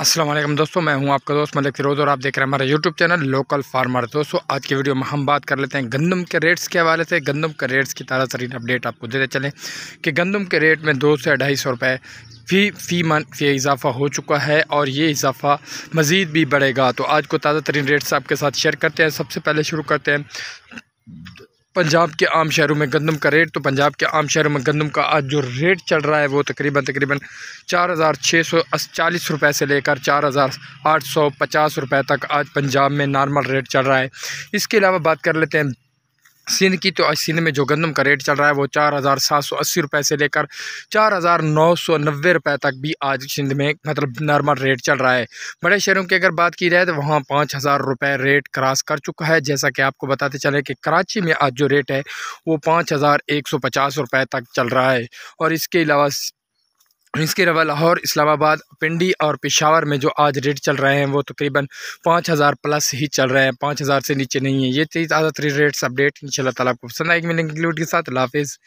असलम दोस्तों मैं हूं आपका दोस्त मलिक फिरोज और आप देख रहे हैं हमारा यूट्यूब चैनल लोकल फार्मर दोस्तों आज की वीडियो में हम बात कर लेते हैं गंदम के रेट्स के हवाले से गंदम के रेट्स की ताज़ा तरीन अपडेट आपको देते चलें कि गंदम के रेट में दो से ढाई सौ रुपये फ़ी फ़ी मन फ़ी इजाफ़ा हो चुका है और ये इजाफ़ा मज़ीद भी बढ़ेगा तो आज को ताज़ा तरीन रेट्स आपके साथ शेयर करते हैं सबसे पहले शुरू करते हैं पंजाब के आम शहरों में गंदम का रेट तो पंजाब के आम शहरों में गंदम का आज जो रेट चल रहा है वो तकरीबन तकरीबन चार हज़ार छः सौ चालीस रुपये से लेकर चार हज़ार आठ सौ पचास रुपये तक आज पंजाब में नॉर्मल रेट चल रहा है इसके अलावा बात कर लेते हैं सिंध की तो सिंध में जो गंदम का रेट चल रहा है वो चार हज़ार सात सौ अस्सी रुपये से लेकर चार हज़ार नौ सौ नब्बे रुपये तक भी आज सिंध में मतलब नॉर्मल रेट चल रहा है बड़े शहरों की अगर बात की जाए तो वहाँ पाँच हज़ार रुपये रेट क्रॉस कर चुका है जैसा कि आपको बताते चले कि कराची में आज जो रेट है वो पाँच हज़ार एक सौ पचास रुपये तक चल रहा है और इसके अलावा इसके अलावा लाहौर इस्लामाबाद पिंडी और पेशावर में जो आज रेट चल रहे हैं वो तकरीबन पाँच हज़ार प्लस ही चल रहे हैं पाँच हज़ार से नीचे नहीं है ये ताज़ा तरी रेट्स अपडेट इन शाला तला पसंद आएगी मिलेंगे के साथ लाफिज़